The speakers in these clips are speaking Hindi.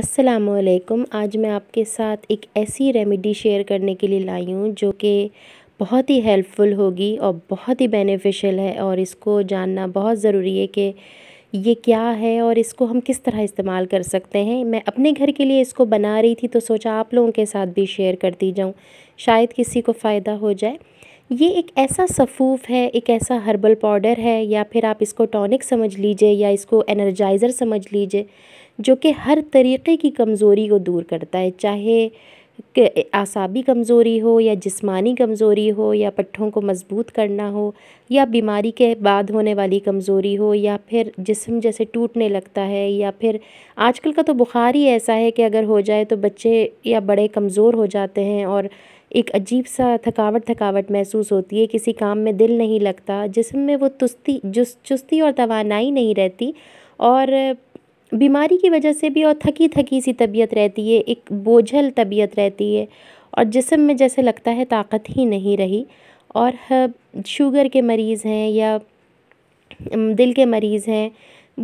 असलकुम आज मैं आपके साथ एक ऐसी रेमेडी शेयर करने के लिए लाई हूँ जो कि बहुत ही हेल्पफुल होगी और बहुत ही बेनिफिशियल है और इसको जानना बहुत ज़रूरी है कि ये क्या है और इसको हम किस तरह इस्तेमाल कर सकते हैं मैं अपने घर के लिए इसको बना रही थी तो सोचा आप लोगों के साथ भी शेयर करती जाऊँ शायद किसी को फ़ायदा हो जाए ये एक ऐसा सफ़ूफ है एक ऐसा हर्बल पाउडर है या फिर आप इसको टॉनिक समझ लीजिए या इसको एनर्जाइज़र समझ लीजिए जो कि हर तरीक़े की कमज़ोरी को दूर करता है चाहे आसाबी कमज़ोरी हो या जिस्मानी कमज़ोरी हो या पट्ठों को मज़बूत करना हो या बीमारी के बाद होने वाली कमज़ोरी हो या फिर जिस्म जैसे टूटने लगता है या फिर आजकल का तो बुखार ही ऐसा है कि अगर हो जाए तो बच्चे या बड़े कमज़ोर हो जाते हैं और एक अजीब सा थकावट थकावट महसूस होती है किसी काम में दिल नहीं लगता जिसम में वो तुस्ती जुस चुस्ती और तोानाई नहीं रहती और बीमारी की वजह से भी और थकी थकी सी तबीयत रहती है एक बोझल तबीयत रहती है और जिसम में जैसे लगता है ताकत ही नहीं रही और शुगर के मरीज़ हैं या दिल के मरीज़ हैं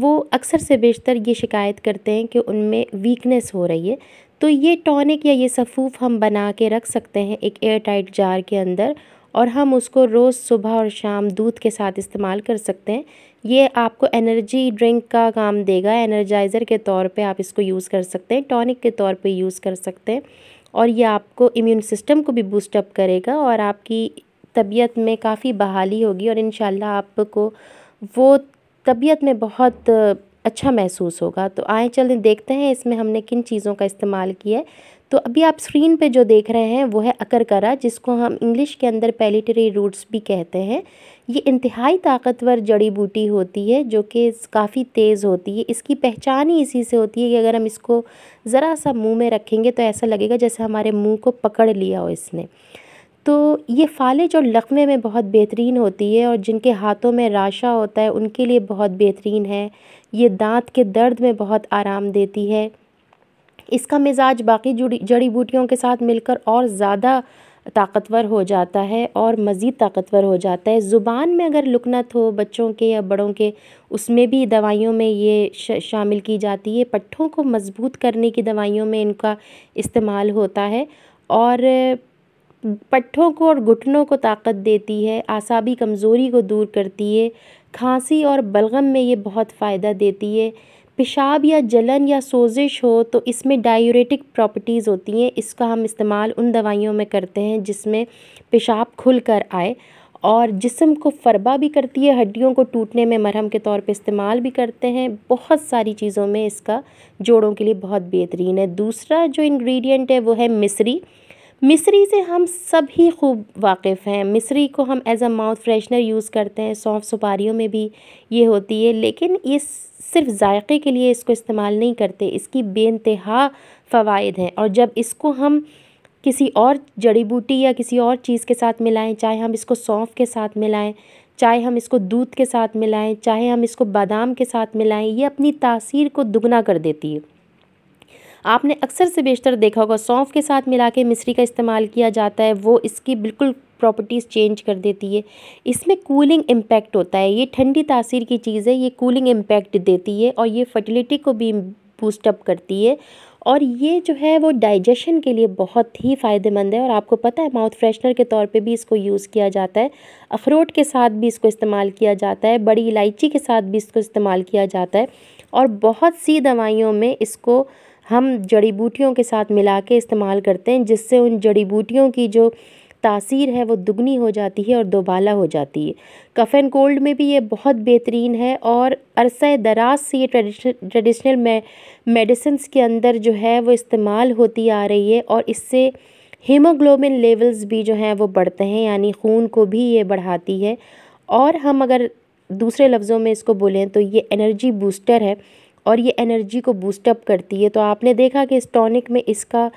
वो अक्सर से बेशतर ये शिकायत करते हैं कि उनमें वीकनेस हो रही है तो ये टॉनिक या ये सफ़ूफ हम बना के रख सकते हैं एक एयर टाइट जार के अंदर और हम उसको रोज़ सुबह और शाम दूध के साथ इस्तेमाल कर सकते हैं ये आपको एनर्जी ड्रिंक का काम देगा एनर्जाइज़र के तौर पे आप इसको यूज़ कर सकते हैं टॉनिक के तौर पे यूज़ कर सकते हैं और ये आपको इम्यून सिस्टम को भी बूस्टअप करेगा और आपकी तबीयत में काफ़ी बहाली होगी और इन आपको वो तबीयत में बहुत अच्छा महसूस होगा तो आए चलें देखते हैं इसमें हमने किन चीज़ों का इस्तेमाल किया है तो अभी आप स्क्रीन पे जो देख रहे हैं वो है अकरकरा जिसको हम इंग्लिश के अंदर पैलिटरी रूट्स भी कहते हैं ये इंतहाई ताकतवर जड़ी बूटी होती है जो कि काफ़ी तेज़ होती है इसकी पहचान ही इसी से होती है कि अगर हम इसको ज़रा सा मुंह में रखेंगे तो ऐसा लगेगा जैसे हमारे मुंह को पकड़ लिया हो इसने तो ये फालिज और लकमे में बहुत बेहतरीन होती है और जिनके हाथों में राशा होता है उनके लिए बहुत बेहतरीन है ये दांत के दर्द में बहुत आराम देती है इसका मिजाज बाकी जुड़ी जड़ी बूटियों के साथ मिलकर और ज़्यादा ताकतवर हो जाता है और मज़ीद ताकतवर हो जाता है ज़ुबान में अगर लुकनत हो बच्चों के या बड़ों के उसमें भी दवाइयों में ये शामिल की जाती है पट्ठों को मज़बूत करने की दवाइयों में इनका इस्तेमाल होता है और पट्ठों को और घुटनों को ताकत देती है आसाबी कमज़ोरी को दूर करती है खांसी और बलगम में ये बहुत फ़ायदा देती है पेशाब या जलन या सोजिश हो तो इसमें डायूरेटिक प्रॉपर्टीज़ होती हैं इसका हम इस्तेमाल उन दवाइयों में करते हैं जिसमें पेशाब खुल कर आए और जिसम को फरबा भी करती है हड्डियों को टूटने में मरहम के तौर पे इस्तेमाल भी करते हैं बहुत सारी चीज़ों में इसका जोड़ों के लिए बहुत बेहतरीन है दूसरा जो इंग्रेडिएंट है वो है मिसरी मिसरी से हम सभी खूब वाकिफ़ हैं मिसरी को हम as a mouth freshener use करते हैं सौंफ सुपारियों में भी ये होती है लेकिन ये सिर्फ जायके के लिए इसको इस्तेमाल नहीं करते इसकी बेानतहा फ़वाद हैं और जब इसको हम किसी और जड़ी बूटी या किसी और चीज़ के साथ मिलाएं चाहे हम इसको सौंफ के साथ मिलाएं चाहे हम इसको दूध के साथ मिलाएं चाहे हम इसको बादाम के साथ मिलाएं ये अपनी तासीर को दुगना कर देती है आपने अक्सर से बेशतर देखा होगा सौंफ के साथ मिला के मिश्री का इस्तेमाल किया जाता है वो इसकी बिल्कुल प्रॉपर्टीज़ चेंज कर देती है इसमें कूलिंग इम्पैक्ट होता है ये ठंडी तासीर की चीज़ है ये कूलिंग इम्पैक्ट देती है और ये फर्टिलिटी को भी बूस्टअप करती है और ये जो है वो डाइजेशन के लिए बहुत ही फ़ायदेमंद है और आपको पता है माउथ फ्रेशनर के तौर पे भी इसको यूज़ किया जाता है अखरोट के साथ भी इसको इस्तेमाल किया जाता है बड़ी इलायची के साथ भी इसको इस्तेमाल किया जाता है और बहुत सी दवाइयों में इसको हम जड़ी बूटियों के साथ मिला के इस्तेमाल करते हैं जिससे उन जड़ी बूटियों की जो तासीर है वो दुगनी हो जाती है और दोबाला हो जाती है कफ़ एंड कोल्ड में भी ये बहुत बेहतरीन है और अरसा दराज से ये ट्रेडिशनल मे मेडिसन्स के अंदर जो है वो इस्तेमाल होती आ रही है और इससे हीमोग्लोबिन लेवल्स भी जो हैं वो बढ़ते हैं यानी खून को भी ये बढ़ाती है और हम अगर दूसरे लफ्ज़ों में इसको बोलें तो ये एनर्जी बूस्टर है और ये एनर्जी को बूस्टअप करती है तो आपने देखा कि इस टॉनिक में इसका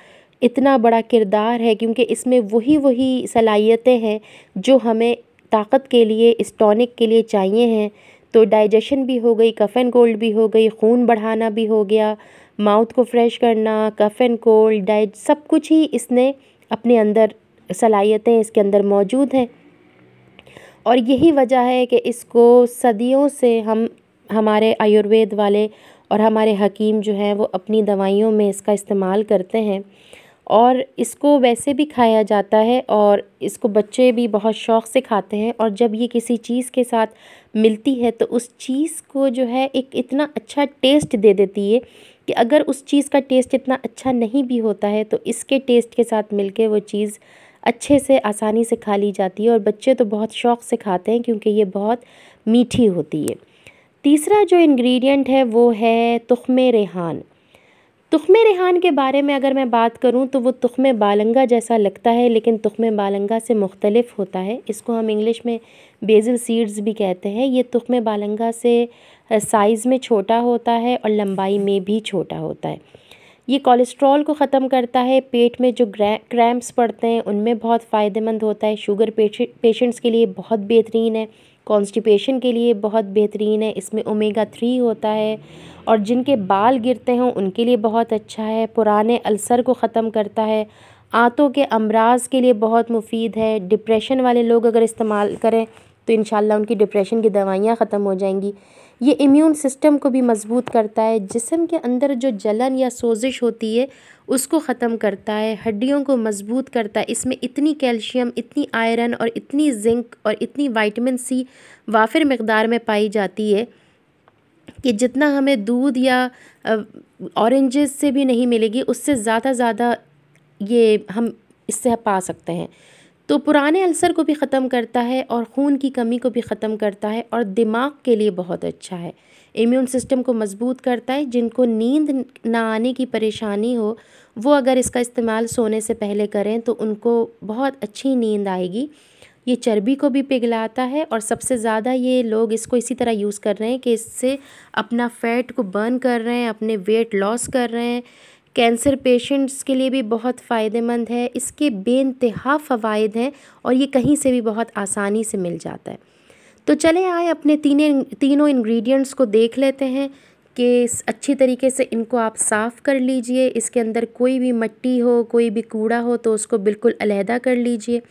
इतना बड़ा किरदार है क्योंकि इसमें वही वही सलाहियतें हैं जो हमें ताकत के लिए इस टॉनिक के लिए चाहिए हैं तो डाइजेशन भी हो गई कफ़ एंड कोल्ड भी हो गई खून बढ़ाना भी हो गया माउथ को फ्रेश करना कफ़ एंड कोल्ड डाइज सब कुछ ही इसने अपने अंदर सलाहियतें इसके अंदर मौजूद हैं और यही वजह है कि इसको सदियों से हम हमारे आयुर्वेद वाले और हमारे हकीम जो हैं वो अपनी दवाइयों में इसका इस्तेमाल करते हैं और इसको वैसे भी खाया जाता है और इसको बच्चे भी बहुत शौक़ से खाते हैं और जब ये किसी चीज़ के साथ मिलती है तो उस चीज़ को जो है एक इतना अच्छा टेस्ट दे देती है कि अगर उस चीज़ का टेस्ट इतना अच्छा नहीं भी होता है तो इसके टेस्ट के साथ मिलके वो चीज़ अच्छे से आसानी से खा ली जाती है और बच्चे तो बहुत शौक़ से खाते हैं क्योंकि ये बहुत मीठी होती है तीसरा जो इंग्रेडिएंट है वो है तुख़म रेहान तुख़म रेहान के बारे में अगर मैं बात करूं तो वो तुख़म बालंगा जैसा लगता है लेकिन तुख़म बालंगा से मुख्तलफ़ होता है इसको हम इंग्लिश में बेज़ल सीड्स भी कहते हैं ये तुख़म बालंगा से साइज़ में छोटा होता है और लंबाई में भी छोटा होता है ये कोलेस्ट्रॉल को ख़त्म करता है पेट में जो क्रैम्प्स पड़ते हैं उनमें बहुत फ़ायदेमंद होता है शुगर पेशेंट्स के लिए बहुत बेहतरीन है कॉन्स्टिपेशन के लिए बहुत बेहतरीन है इसमें ओमेगा थ्री होता है और जिनके बाल गिरते हों उनके लिए बहुत अच्छा है पुराने अल्सर को ख़त्म करता है आंतों के अमराज के लिए बहुत मुफीद है डिप्रेशन वाले लोग अगर इस्तेमाल करें तो इन उनकी डिप्रेशन की दवाइयाँ ख़त्म हो जाएंगी ये इम्यून सिस्टम को भी मज़बूत करता है जिसम के अंदर जो जलन या सोजिश होती है उसको ख़त्म करता है हड्डियों को मज़बूत करता है इसमें इतनी कैल्शियम इतनी आयरन और इतनी जिंक और इतनी वाइटमिन सी वाफिर मकदार में पाई जाती है कि जितना हमें दूध या ऑरेंजेस से भी नहीं मिलेगी उससे ज़्यादा ज़्यादा ये हम इससे पा सकते हैं तो पुराने अल्सर को भी ख़त्म करता है और खून की कमी को भी ख़त्म करता है और दिमाग के लिए बहुत अच्छा है इम्यून सिस्टम को मजबूत करता है जिनको नींद ना आने की परेशानी हो वो अगर इसका इस्तेमाल सोने से पहले करें तो उनको बहुत अच्छी नींद आएगी ये चर्बी को भी पिघलाता है और सबसे ज़्यादा ये लोग इसको इसी तरह यूज़ कर रहे हैं कि इससे अपना फैट को बर्न कर रहे हैं अपने वेट लॉस कर रहे हैं कैंसर पेशेंट्स के लिए भी बहुत फ़ायदेमंद है इसके बेानतहा फ़वाद हैं और ये कहीं से भी बहुत आसानी से मिल जाता है तो चले आए अपने तीन तीनों इंग्रेडिएंट्स को देख लेते हैं कि अच्छी तरीके से इनको आप साफ़ कर लीजिए इसके अंदर कोई भी मट्टी हो कोई भी कूड़ा हो तो उसको बिल्कुल अलहदा कर लीजिए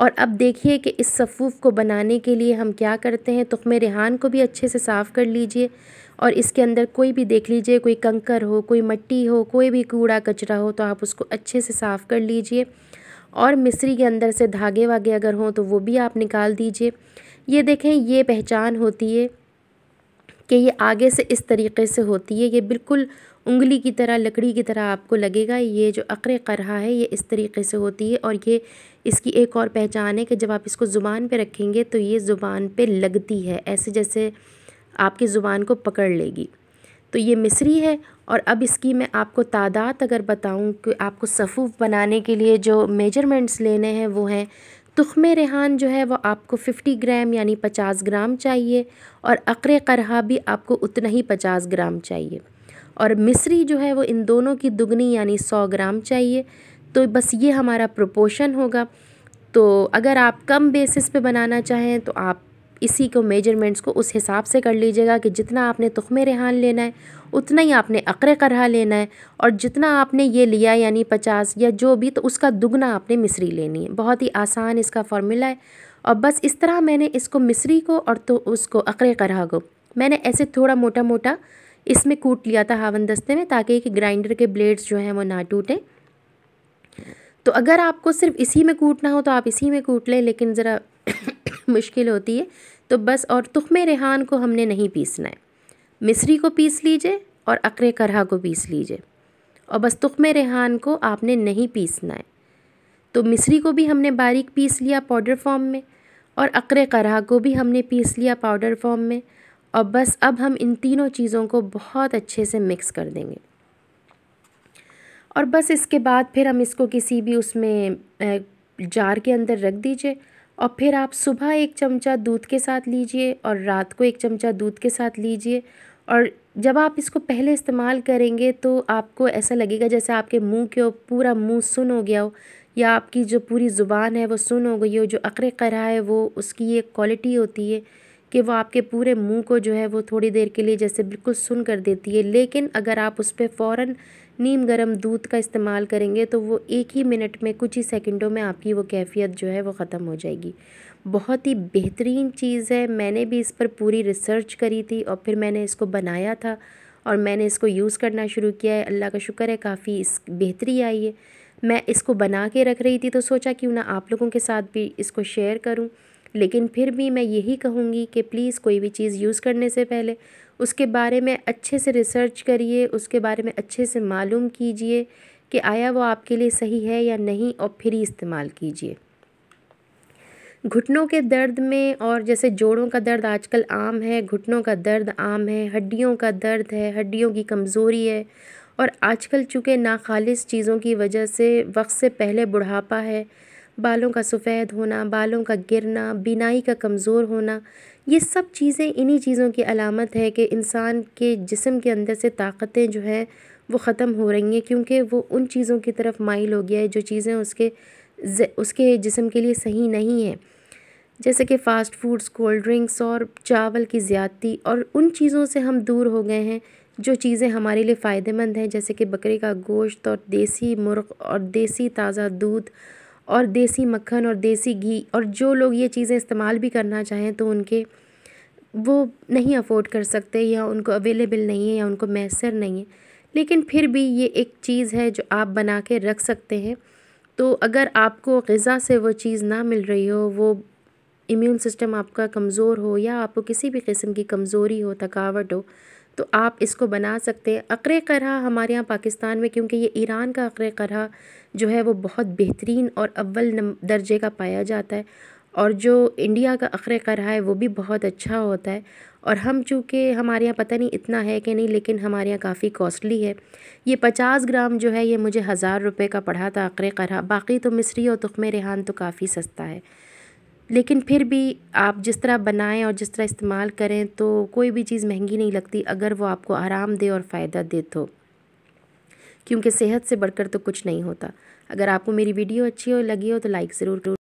और अब देखिए कि इस सफ़ूफ़ को बनाने के लिए हम क्या करते हैं तुखम रिहान को भी अच्छे से साफ़ कर लीजिए और इसके अंदर कोई भी देख लीजिए कोई कंकर हो कोई मिट्टी हो कोई भी कूड़ा कचरा हो तो आप उसको अच्छे से साफ़ कर लीजिए और मिस्री के अंदर से धागे वागे अगर हों तो वो भी आप निकाल दीजिए ये देखें ये पहचान होती है कि ये आगे से इस तरीके से होती है ये बिल्कुल उंगली की तरह लकड़ी की तरह आपको लगेगा ये जो अकरे करहा है ये इस तरीके से होती है और ये इसकी एक और पहचान है कि जब आप इसको ज़ुबान पे रखेंगे तो ये ज़ुबान पे लगती है ऐसे जैसे आपकी ज़ुबान को पकड़ लेगी तो ये मिसरी है और अब इसकी मैं आपको तादाद अगर बताऊं कि आपको सफ़ूफ़ बनाने के लिए जो मेजरमेंट्स लेने हैं वो हैं तुखम रेहान जो है वो आपको 50 ग्राम यानी 50 ग्राम चाहिए और अकर करहा भी आपको उतना ही 50 ग्राम चाहिए और मिसरी जो है वो इन दोनों की दुगनी यानी 100 ग्राम चाहिए तो बस ये हमारा प्रोपोर्शन होगा तो अगर आप कम बेसिस पे बनाना चाहें तो आप इसी को मेजरमेंट्स को उस हिसाब से कर लीजिएगा कि जितना आपने में रिहान लेना है उतना ही आपने अकर करहा लेना है और जितना आपने ये लिया यानी पचास या जो भी तो उसका दुगना आपने मिसरी लेनी है बहुत ही आसान इसका फार्मूला है और बस इस तरह मैंने इसको मिसरी को और तो उसको अकर करहा को मैंने ऐसे थोड़ा मोटा मोटा इसमें कूट लिया था हावन दस्ते में ताकि एक ग्राइंडर के ब्लेड्स जो हैं वो ना टूटें तो अगर आपको सिर्फ इसी में कूटना हो तो आप इसी में कूट लें लेकिन ज़रा मुश्किल होती है तो बस और तुखम रेहान को हमने नहीं पीसना है मिसरी को पीस लीजिए और अकरे करहा को पीस लीजिए और बस तुखम रेहान को आपने नहीं पीसना है तो मिसरी को भी हमने बारीक पीस लिया पाउडर फॉर्म में और अकरे करहा को भी हमने पीस लिया पाउडर फॉर्म में और बस अब हम इन तीनों चीज़ों को बहुत अच्छे से मिक्स कर देंगे और बस इसके बाद फिर हम इसको किसी भी उसमें जार के अंदर रख दीजिए और फिर आप सुबह एक चमचा दूध के साथ लीजिए और रात को एक चमचा दूध के साथ लीजिए और जब आप इसको पहले इस्तेमाल करेंगे तो आपको ऐसा लगेगा जैसे आपके मुंह के पूरा मुंह सुन हो गया हो या आपकी जो पूरी ज़ुबान है वो सुन हो गई हो जो अकरे करा है वो उसकी ये क्वालिटी होती है कि वो आपके पूरे मुंह को जो है वो थोड़ी देर के लिए जैसे बिल्कुल सुन कर देती है लेकिन अगर आप उस पर फ़ौर नीम गर्म दूध का इस्तेमाल करेंगे तो वो एक ही मिनट में कुछ ही सेकंडों में आपकी वो कैफियत जो है वो ख़त्म हो जाएगी बहुत ही बेहतरीन चीज़ है मैंने भी इस पर पूरी रिसर्च करी थी और फिर मैंने इसको बनाया था और मैंने इसको यूज़ करना शुरू किया है अल्लाह का शुक्र है काफ़ी इस बेहतरी आई है मैं इसको बना के रख रही थी तो सोचा क्यों ना आप लोगों के साथ भी इसको शेयर करूं लेकिन फिर भी मैं यही कहूँगी कि प्लीज़ कोई भी चीज़ यूज़ करने से पहले उसके बारे में अच्छे से रिसर्च करिए उसके बारे में अच्छे से मालूम कीजिए कि आया वो आपके लिए सही है या नहीं और फिर ही इस्तेमाल कीजिए घुटनों के दर्द में और जैसे जोड़ों का दर्द आजकल आम है घुटनों का दर्द आम है हड्डियों का दर्द है हड्डियों की कमज़ोरी है और आजकल चूँकि नाखालिस चीज़ों की वजह से वक्त से पहले बुढ़ापा है बालों का सफ़ेद होना बालों का गिरना बिनाई का कमज़ोर होना ये सब चीज़ें इन्हीं चीज़ों की अलामत है कि इंसान के जिसम के अंदर से ताकतें जो है वो ख़त्म हो रही हैं क्योंकि वो उन चीज़ों की तरफ माइल हो गया है जो चीज़ें उसके उसके जिसम के लिए सही नहीं है जैसे कि फ़ास्ट फूड्स कोल्ड ड्रिंक्स और चावल की ज़्यादती और उन चीज़ों से हम दूर हो गए हैं जो चीज़ें हमारे लिए फ़ायदेमंद हैं जैसे कि बकरे का गोश्त और देसी मुर्ग और देसी ताज़ा दूध और देसी मक्खन और देसी घी और जो लोग ये चीज़ें इस्तेमाल भी करना चाहें तो उनके वो नहीं अफोर्ड कर सकते या उनको अवेलेबल नहीं है या उनको मैसर नहीं है लेकिन फिर भी ये एक चीज़ है जो आप बना के रख सकते हैं तो अगर आपको गज़ा से वो चीज़ ना मिल रही हो वो इम्यून सिस्टम आपका कमज़ोर हो या आपको किसी भी किस्म की कमज़ोरी हो थकावट हो तो आप इसको बना सकते हैं अकरे करहा हमारे यहाँ पाकिस्तान में क्योंकि ये ईरान का अकरे करहा जो है वो बहुत बेहतरीन और अव्वल दर्जे का पाया जाता है और जो इंडिया का कर रहा है वो भी बहुत अच्छा होता है और हम चूँकि हमारे यहाँ पता नहीं इतना है कि नहीं लेकिन हमारे यहाँ काफ़ी कॉस्टली है ये पचास ग्राम जो है ये मुझे हज़ार रुपये का पढ़ा था कर रहा बाकी तो मिसरी और तुखम रेहान तो काफ़ी सस्ता है लेकिन फिर भी आप जिस तरह बनाएं और जिस तरह इस्तेमाल करें तो कोई भी चीज़ महंगी नहीं लगती अगर वो आपको आराम दे और फ़ायदा दे तो क्योंकि सेहत से बढ़कर तो कुछ नहीं होता अगर आपको मेरी वीडियो अच्छी हो लगी हो तो लाइक ज़रूर करो